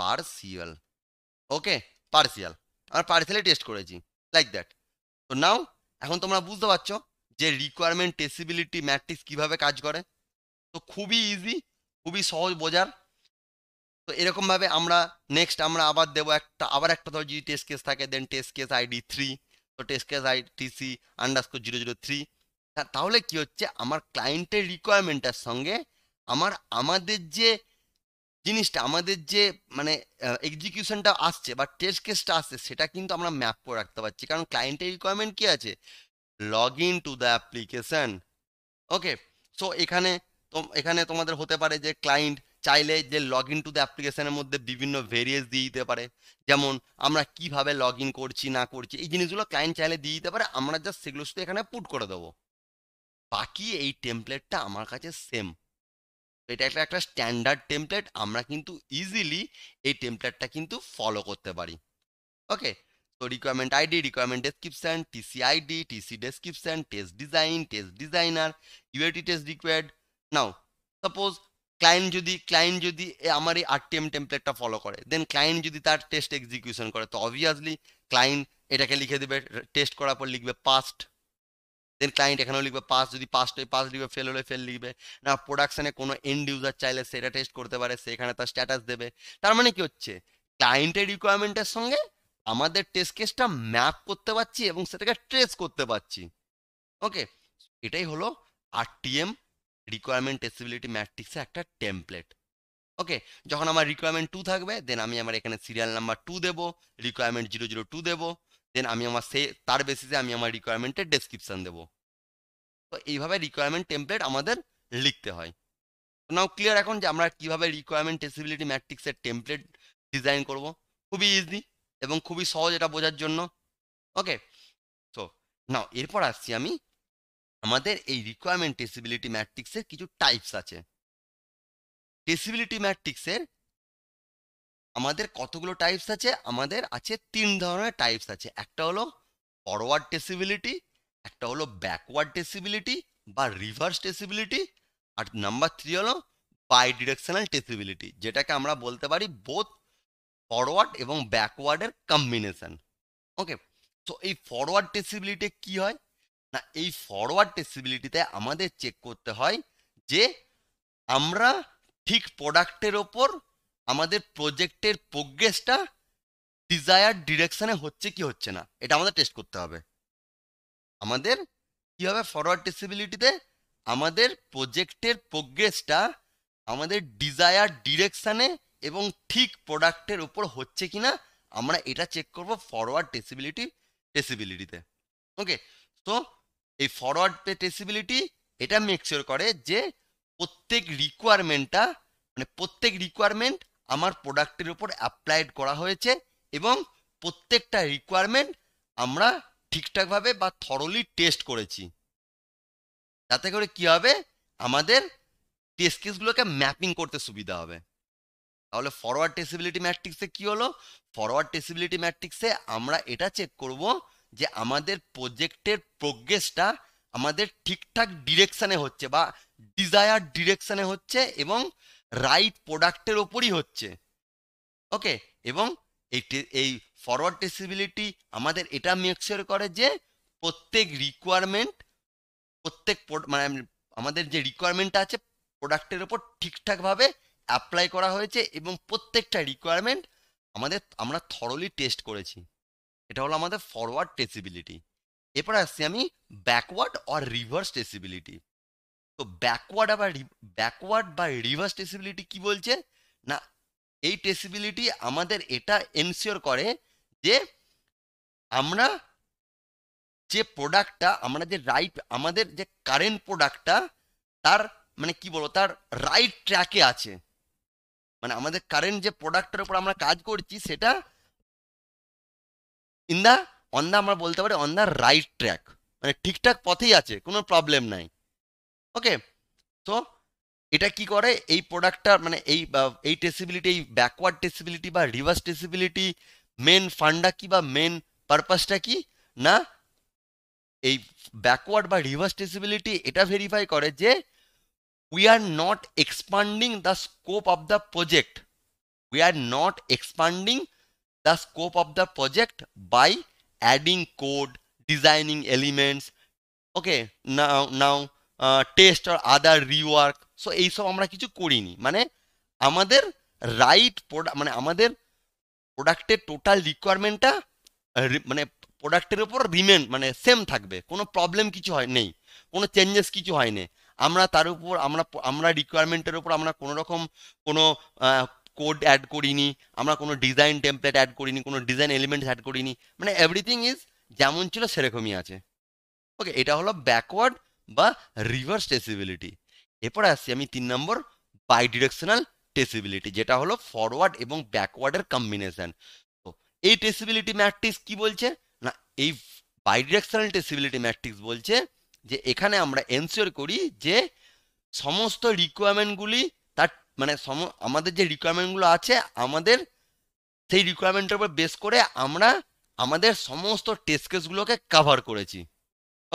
পার্সিয়াল ওকে পার্সিয়াল আমরা পার্সিয়ালি টেস্ট করেছি লাইক দ্যাট তো নাও এখন তোমরা বুঝতে পারছো যে রিকোয়ারমেন্ট টেসিবিলিটি ম্যাট্রিক্স কিভাবে কাজ করে তো খুবই ইজি খুবই সহজ বোঝার তো এরকমভাবে আমরা নেক্সট আমরা আবার দেবো একটা আবার একটা ধর যদি টেস্ট কেস থাকে then test case ID three তো test case ITC underscore zero zero three তাহলে কি হচ্ছে আমার ক্লায়েন্টের রিকোয়ারমেন্টের সঙ্গে আমার আমাদের যে জিনিসটা আমাদের যে মানে এক্সিকিউশনটা আসছে বা টেস্ট কেসটা আসছে সেটা কিন্তু আমরা ম্যাপ করে রাখতে পারছি কারণ ক্লায়েন্টের রিকোয়ারমেন্ট কি আছে log in to the application okay so এখানে এখানে তোমাদের হতে পারে যে ক্লায়েন্ট চাইলে যে লগ ইন টু দ্য অ্যাপ্লিকেশনের মধ্যে বিভিন্ন ভেরিয়েস দিয়ে দিতে পারে যেমন আমরা কিভাবে লগ ইন করছি না করছি এই জিনিসগুলো ক্লায়েন্ট চাইলে দিয়ে দিতে পারে আমরা জাস্ট সেগুলো শুধু এখানে পুট করে দেবো বাকি এই টেমপ্লেটটা আমার কাছে সেম এটা একটা একটা স্ট্যান্ডার্ড টেমপ্লেট আমরা কিন্তু ইজিলি এই টেমপ্লেটটা কিন্তু ফলো করতে পারি ওকে তো requirement ID requirement description TC ID TC description test design test designer UAT test required now suppose client যদি ক্লায়েন্ট যদি আমার এই আরটিএম টেমপ্লেটটা ফলো করে দেন ক্লায়েন্ট যদি তার টেস্ট এক্সিকিউশন করে তো অবভিয়াসলি ক্লায়েন্ট এটাকে লিখে দেবে টেস্ট করার পর লিখবে পাস্ট দেন ক্লায়েন্ট এখানেও লিখবে পাস যদি পাস হয় পাস লিখবে ফেল হলে ফেল লিখবে না প্রোডাকশানে কোনো এন্ড ইউজার চাইলে সেটা টেস্ট করতে পারে সেখানে তার স্ট্যাটাস দেবে তার মানে কি হচ্ছে ক্লায়েন্টের রিকোয়ারমেন্টের সঙ্গে আমাদের টেস্ট কেসটা ম্যাপ করতে পারছি এবং সেটাকে ট্রেস করতে পারছি ওকে এটাই হলো আরটিএম রিকোয়ারমেন্ট টেস্টিবিলিটি ম্যাট্রিক্সে একটা টেমপ্লেট ওকে যখন আমার রিকোয়ারমেন্ট টু থাকবে দেন আমি আমার এখানে সিরিয়াল নাম্বার টু দেবো রিকোয়ারমেন্ট জিরো জিরো টু দেবো দেন আমি আমার সে তার বেসিসে আমি আমার রিকোয়ারমেন্টের ডেসক্রিপশান দেবো তো এইভাবে রিকোয়ারমেন্ট টেমপ্লেট আমাদের লিখতে হয় নাও ক্লিয়ার এখন যে আমরা কীভাবে রিকোয়ারমেন্ট টেসিবিলিটি ম্যাট্রিক্সের টেমপ্লেট ডিজাইন করব খুবই ইজি এবং খুবই সহজ এটা বোঝার জন্য ওকে সো নাও এরপর আসছি আমি আমাদের এই রিকোয়ারমেন্ট টেসিবিলিটি ম্যাট্রিক্সের কিছু টাইপস আছে টেসিবিলিটি ম্যাট্রিক্সের আমাদের কতগুলো টাইপস আছে আমাদের আছে তিন ধরনের টাইপস আছে একটা হলো ফরওয়ার্ড টেসিবিলিটি একটা হলো ব্যাকওয়ার্ড টেসিবিলিটি বা রিভার্স টেসিবিলিটি আর নাম্বার থ্রি হলো বাই ডিরেকশনাল টেসিবিলিটি যেটাকে আমরা বলতে পারি বোথ ফরওয়ার্ড এবং ব্যাকওয়ার্ডের কম্বিনেশন ওকে তো এই ফরওয়ার্ড টেসিবিলিটি কি হয় না এই ফরওয়ার্ড টেসিবিলিটিতে আমাদের চেক করতে হয় যে আমরা ঠিক প্রোডাক্টের ওপর আমাদের প্রজেক্টের প্রোগ্রেসটা ডিজায়ার ডিরেকশানে হচ্ছে কি হচ্ছে না এটা আমাদের টেস্ট করতে হবে আমাদের কী হবে ফরওয়ার্ড টেসিবিলিটিতে আমাদের প্রজেক্টের প্রোগ্রেসটা আমাদের ডিজায়ার ডিরেকশানে এবং ঠিক প্রোডাক্টের উপর হচ্ছে কি না আমরা এটা চেক করব ফরওয়ার্ড টেসিবিলিটি টেসিবিলিটিতে ওকে তো এই ফরওয়ার্ড টেসিবিলিটি এটা মেকশিওর করে যে প্রত্যেক রিকোয়ারমেন্টটা মানে প্রত্যেক রিকোয়ারমেন্ট আমার প্রোডাক্টের উপর অ্যাপ্লাইড করা হয়েছে এবং প্রত্যেকটা রিকোয়ারমেন্ট আমরা ঠিকঠাকভাবে বা থরলি টেস্ট করেছি তাতে করে কি হবে আমাদের টেস্ট কেসগুলোকে ম্যাপিং করতে সুবিধা হবে তাহলে ফরওয়ার্ড টেসিবিলিটি ম্যাট্রিক্সে কি হলো ফরওয়ার্ড টেসিবিলিটি ম্যাট্রিক্সে আমরা এটা চেক করব যে আমাদের প্রজেক্টের প্রোগ্রেসটা আমাদের ঠিকঠাক ডিরেকশানে হচ্ছে বা ডিজায়ার ডিরেকশানে হচ্ছে এবং রাইট প্রোডাক্টের ওপরই হচ্ছে ওকে এবং এই এই ফরওয়ার্ড টেসিবিলিটি আমাদের এটা মেকশিওর করে যে প্রত্যেক রিকোয়ারমেন্ট প্রত্যেক মানে আমাদের যে রিকোয়ারমেন্ট আছে প্রোডাক্টের ওপর ঠিকঠাকভাবে অ্যাপ্লাই করা হয়েছে এবং প্রত্যেকটা রিকোয়ারমেন্ট আমাদের আমরা থরলি টেস্ট করেছি এটা হলো আমাদের ফরওয়ার্ড টেসিবিলিটি এরপর আসছি আমি ব্যাকওয়ার্ড অর রিভার্স টেসিবিলিটি তো ব্যাকওয়ার্ড আবার ব্যাকওয়ার্ড বা রিভার্স টেসিবিলিটি কি বলছে না এই টেসিবিলিটি আমাদের এটা এনশিওর করে যে আমরা যে প্রোডাক্টটা আমরা যে রাইট আমাদের যে কারেন্ট প্রোডাক্টটা তার মানে কি বলবো তার রাইট ট্র্যাকে আছে মানে আমাদের কারেন্ট যে প্রোডাক্টের উপর আমরা কাজ করছি সেটা ইন দা অন দা আমরা বলতে পারি অন দা রাইট ট্র্যাক মানে ঠিকঠাক পথেই আছে কোনো প্রবলেম নাই ওকে তো এটা কি করে এই প্রোডাক্টটা মানে এই এই টেসিবিলিটি এই ব্যাকওয়ার্ড টেসিবিলিটি বা রিভার্স টেসিবিলিটি মেন ফান্ডা কি বা মেন পারপাসটা কি না এই ব্যাকওয়ার্ড বা রিভার্স টেসিবিলিটি এটা ভেরিফাই করে যে we are not expanding the scope of the project we are not expanding the scope of the project by adding code designing elements okay now now test or other rework so এইসব আমরা কিছু করিনি মানে আমাদের right product মানে আমাদের প্রোডাক্টের total রিকোয়ারমেন্টটা মানে প্রোডাক্টের ওপর রিমেন মানে সেম থাকবে কোনো প্রবলেম কিছু হয় নেই কোনো চেঞ্জেস কিছু হয়নি আমরা তার উপর আমরা আমরা রিকোয়ারমেন্টের উপর আমরা কোনো রকম কোনো কোড অ্যাড করিনি আমরা কোনো ডিজাইন টেম্পলেট অ্যাড করিনি কোনো ডিজাইন এলিমেন্টস অ্যাড করিনি মানে এভরিথিং ইজ যেমন ছিল সেরকমই আছে ওকে এটা হলো ব্যাকওয়ার্ড বা রিভার্স টেসিবিলিটি এরপরে আসছি আমি তিন নম্বর বাই ডিরেকশনাল যেটা হলো ফরওয়ার্ড এবং ব্যাকওয়ার্ডের কম্বিনেশন তো এই টেসিবিলিটি ম্যাট্রিক্স কি বলছে না এই বাই ডিরেকশনাল ট্রেসিবিলিটি ম্যাট্রিক্স বলছে যে এখানে আমরা এনসিওর করি যে সমস্ত রিকোয়ারমেন্টগুলি তার মানে সম আমাদের যে রিকোয়ারমেন্টগুলো আছে আমাদের সেই রিকোয়ারমেন্টের উপর বেস করে আমরা আমাদের সমস্ত টেস্ট কেসগুলোকে কাভার করেছি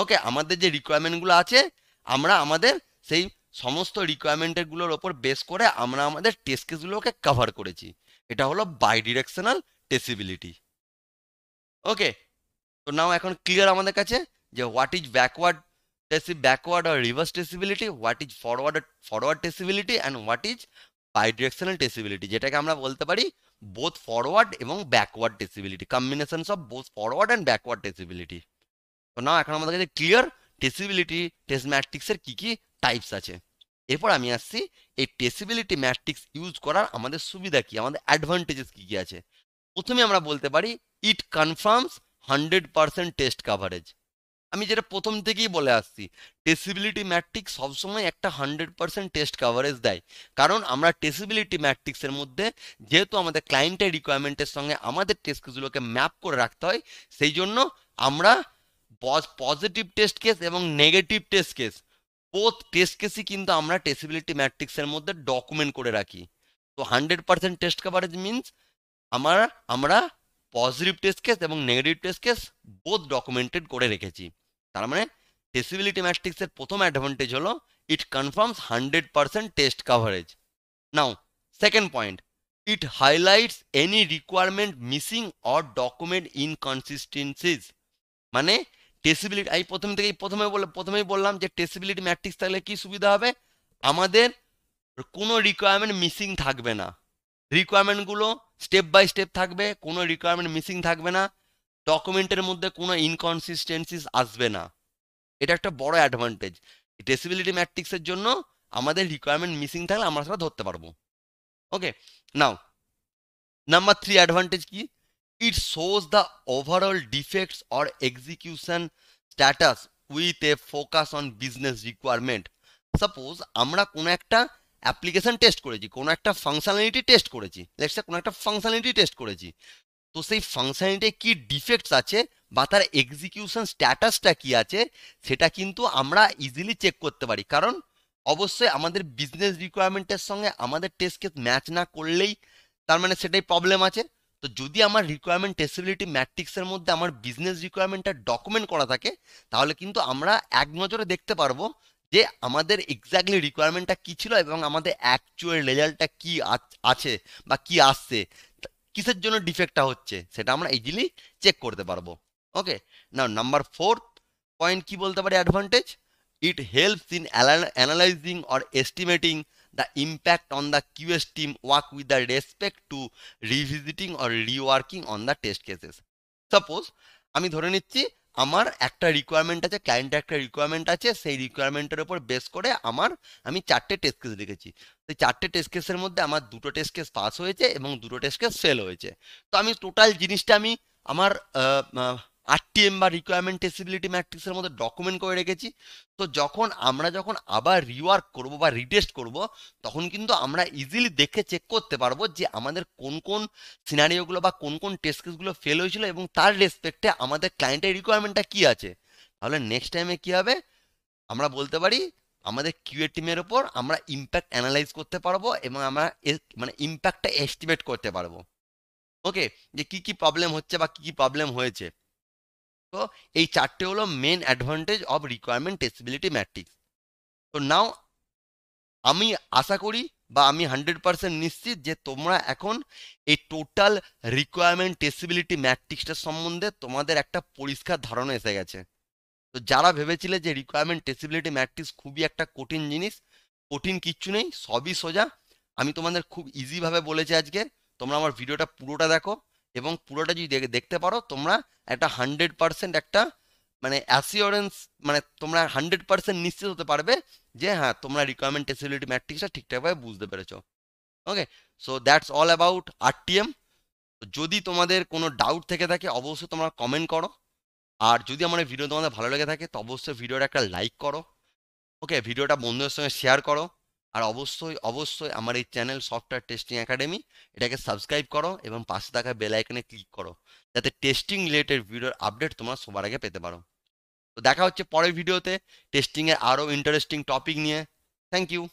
ওকে আমাদের যে রিকোয়ারমেন্টগুলো আছে আমরা আমাদের সেই সমস্ত রিকোয়ারমেন্টেরগুলোর ওপর বেস করে আমরা আমাদের টেস্ট কেসগুলোকে কভার করেছি এটা হলো বাই ডিরেকশনাল টেসিবিলিটি ওকে তো নাও এখন ক্লিয়ার আমাদের কাছে যে হোয়াট ইজ ব্যাকওয়ার্ড টেসি backward or reverse traceability what is forward forward traceability and what is bidirectional traceability যেটাকে আমরা বলতে পারি বোথ ফরওয়ার্ড এবং backward traceability combinations of both forward and backward traceability তো না এখন আমাদের কাছে ক্লিয়ার টেসিবিলিটি টেস্ট ম্যাট্রিক্সের কী কী টাইপস আছে এরপর আমি আসছি এই টেসিবিলিটি ম্যাট্রিক্স ইউজ করার আমাদের সুবিধা কী আমাদের অ্যাডভান্টেজেস কী কী আছে প্রথমে আমরা বলতে পারি it confirms hundred percent test coverage আমি যেটা প্রথম থেকেই বলে আসছি টেসিবিলিটি ম্যাট্রিক্স সবসময় একটা হান্ড্রেড পারসেন্ট টেস্ট কাভারেজ দেয় কারণ আমরা টেসিবিলিটি ম্যাট্রিক্সের মধ্যে যেহেতু আমাদের ক্লায়েন্টের রিকোয়ারমেন্টের সঙ্গে আমাদের টেস্টগুলোকে ম্যাপ করে রাখতে হয় সেই জন্য আমরা পজিটিভ টেস্ট কেস এবং negative test case both test কেসই কিন্তু আমরা টেসিবিলিটি ম্যাট্রিক্সের মধ্যে ডকুমেন্ট করে রাখি তো hundred percent test coverage means আমার আমরা পজিটিভ টেস্ট কেস এবং negative test case both documented করে রেখেছি তার মানে টেসিবিলিটি ম্যাট্রিক্সের প্রথম অ্যাডভান্টেজ হলো it confirms hundred percent test coverage now second point it highlights any requirement missing or document inconsistencies মানে টেসিবিলিটি আমি প্রথম থেকেই প্রথমে বলে প্রথমেই বললাম যে টেসিবিলিটি ম্যাট্রিক্স থাকলে কি সুবিধা হবে আমাদের কোনো রিকোয়ারমেন্ট মিসিং থাকবে না রিকোয়ারমেন্টগুলো স্টেপ বাই স্টেপ থাকবে কোনো রিকোয়ারমেন্ট মিসিং থাকবে না ডকুমেন্টের মধ্যে কোনো ইনকনসিস্টেন্সিস আসবে না এটা একটা বড় অ্যাডভান্টেজ টেসিবিলিটি ম্যাট্রিক্সের জন্য আমাদের রিকোয়ারমেন্ট মিসিং থাকলে আমরা সেটা ধরতে পারবো okay now number three advantage কি it shows the overall defects or execution status with a focus on business requirement suppose আমরা কোনো একটা অ্যাপ্লিকেশন টেস্ট করেছি কোনো একটা ফাংশনালিটি টেস্ট করেছি লেটসে কোনো একটা ফাংশনালিটি টেস্ট করেছি তো সেই ফাংশনালিটি কি ডিফেক্টস আছে বা তার এক্সিকিউশন স্ট্যাটাসটা কি আছে সেটা কিন্তু আমরা ইজিলি চেক করতে পারি কারণ অবশ্যই আমাদের বিজনেস রিকোয়ারমেন্টের সঙ্গে আমাদের টেস্ট কেস ম্যাচ না করলেই তার মানে সেটাই প্রবলেম আছে তো যদি আমার রিকোয়ারমেন্ট টেস্টিবিলিটি ম্যাট্রিক্সের মধ্যে আমার বিজনেস রিকোয়ারমেন্টটা ডকুমেন্ট করা থাকে তাহলে কিন্তু আমরা এক নজরে দেখতে পারবো যে আমাদের এক্স্যাক্টলি রিকোয়ারমেন্টটা কী ছিল এবং আমাদের অ্যাকচুয়াল রেজাল্টটা কী আছে বা কী আসছে কিসের জন্য ডিফেক্টটা হচ্ছে সেটা আমরা ইজিলি চেক করতে পারবো ওকে না নাম্বার ফোর্থ পয়েন্ট কি বলতে পারি advantage it helps in analyzing or estimating the impact on the QS team work with the respect to revisiting or reworking on the test cases. Suppose আমি ধরে নিচ্ছি আমার একটা রিকোয়ারমেন্ট আছে ক্লায়েন্টের একটা রিকোয়ারমেন্ট আছে সেই রিকোয়ারমেন্টের ওপর বেস করে আমার আমি চারটে টেস্ট কেস লিখেছি সেই চারটে টেস্ট কেসের মধ্যে আমার দুটো টেস্ট কেস পাস হয়েছে এবং দুটো টেস্ট কেস ফেল হয়েছে তো আমি টোটাল জিনিসটা আমি আমার আরটিএম বা রিকোয়ারমেন্ট টেসিবিলিটি ম্যাট্রিক্সের মধ্যে ডকুমেন্ট করে রেখেছি তো যখন আমরা যখন আবার রিওয়ার্ক করব বা রিটেস্ট করব তখন কিন্তু আমরা ইজিলি দেখে চেক করতে পারবো যে আমাদের কোন কোন সিনারিওগুলো বা কোন কোন টেস্ট কেসগুলো ফেল হয়েছিল এবং তার রেসপেক্টে আমাদের ক্লায়েন্টের রিকোয়ারমেন্টটা কী আছে তাহলে নেক্সট টাইমে কী হবে আমরা বলতে পারি আমাদের কিউএ টিমের ওপর আমরা ইম্প্যাক্ট অ্যানালাইজ করতে পারবো এবং আমরা মানে ইম্প্যাক্টটা এস্টিমেট করতে পারবো ওকে যে কী কী প্রবলেম হচ্ছে বা কী কী প্রবলেম হয়েছে তো এই চারটে হলো main advantage of requirement টেস্টিবিলিটি matrix তো নাও আমি আশা করি বা আমি হান্ড্রেড পার্সেন্ট নিশ্চিত যে তোমরা এখন এই টোটাল রিকোয়ারমেন্ট টেস্টিবিলিটি ম্যাট্রিক্সটার সম্বন্ধে তোমাদের একটা পরিষ্কার ধারণা এসে গেছে তো যারা ভেবেছিলে যে রিকোয়ারমেন্ট টেস্টিবিলিটি ম্যাট্রিক্স খুবই একটা কঠিন জিনিস কঠিন কিচ্ছু নেই সবই সোজা আমি তোমাদের খুব ইজিভাবে বলেছি আজকে তোমরা আমার ভিডিওটা পুরোটা দেখো এবং পুরোটা যদি দেখতে পারো তোমরা একটা হান্ড্রেড পারসেন্ট একটা মানে অ্যাসিওরেন্স মানে তোমরা হান্ড্রেড পার্সেন্ট নিশ্চিত হতে পারবে যে হ্যাঁ তোমরা রিকোয়ারমেন্ট টেসিবিলিটি ম্যাট্রিক্সটা ঠিকঠাকভাবে বুঝতে পেরেছো okay so that's all about RTM যদি তোমাদের কোনো ডাউট থেকে থাকে অবশ্যই তোমরা কমেন্ট করো আর যদি আমার ভিডিও তোমাদের ভালো লেগে থাকে তো অবশ্যই ভিডিওটা একটা লাইক করো ওকে ভিডিওটা বন্ধুদের সঙ্গে শেয়ার করো আর অবশ্যই অবশ্যই আমার এই চ্যানেল সফটওয়্যার টেস্টিং একাডেমি এটাকে সাবস্ক্রাইব করো এবং পাশে থাকা বেলাইকনে ক্লিক করো যাতে টেস্টিং রিলেটেড ভিডিওর আপডেট তোমরা সবার আগে পেতে পারো তো দেখা হচ্ছে পরের ভিডিওতে টেস্টিংয়ের আরও ইন্টারেস্টিং টপিক নিয়ে থ্যাংক ইউ